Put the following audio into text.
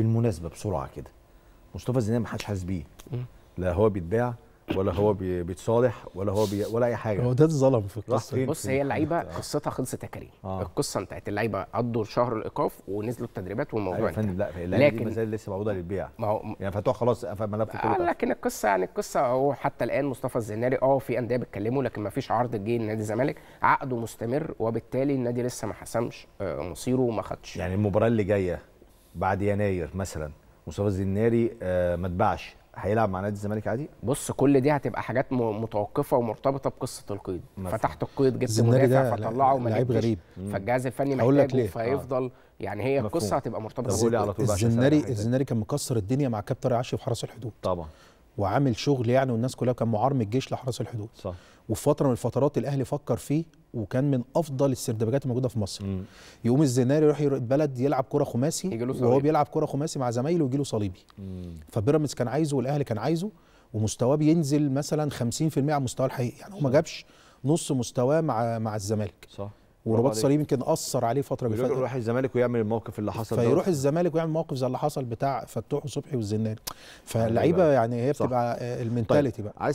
بالمناسبه بسرعه كده مصطفى زينان ما حدش حاسس بيه لا هو بيتباع ولا هو بيتصالح ولا هو بي ولا اي حاجه هو ده اتظلم في القصه بص هي اللعيبه آه. قصتها خلصت يا كريم آه. القصه انتهت اللعيبه قضوا شهر الايقاف ونزلوا التدريبات والموضوع أيوة، انتهى لا لكن دي لسه موجوده للبيع ما هو يعني فتوح خلاص قفل ملف كله آه لكن القصه يعني القصه هو حتى الان مصطفى الزناري اه في انديه بتكلمه لكن ما فيش عرض جه لنادي الزمالك عقده مستمر وبالتالي النادي لسه ما حسمش آه، مصيره وما خدش يعني المباراه اللي جايه بعد يناير مثلا مصطفى الزناري آه، ما اتباعش هيلعب مع نادي الزمالك عادي؟ بص كل دي هتبقى حاجات متوقفه ومرتبطه بقصه القيد مفهوم. فتحت القيد جبت مدافع فطلعه وما لعيب غريب فالجهاز الفني محتاجه فيفضل آه. يعني هي القصه هتبقى مرتبطه على طول الزناري الزناري كان مكسر الدنيا مع كابتن عاشي في حرس الحدود طبعا وعامل شغل يعني والناس كلها كان معار من الجيش لحرس الحدود صح وفي فتره من الفترات الاهلي فكر فيه وكان من افضل السردباجات الموجوده في مصر مم. يقوم الزناري يروح البلد يلعب كره خماسي وهو بيلعب كره خماسي مع زمايله ويجي له صليبي فبيراميدز كان عايزه والاهلي كان عايزه ومستواه بينزل مثلا 50% على مستواه الحقيقي يعني هو ما جابش نص مستواه مع مع الزمالك صح ورباط صليبي يمكن اثر عليه فتره كبيره يروح الزمالك ويعمل الموقف اللي حصل فيروح الزمالك ويعمل موقف زي اللي حصل بتاع فتوح وصبحي والزناري فاللعيبه يعني هي بتبقى آه، طيب. المنتاليتي طيب. بقى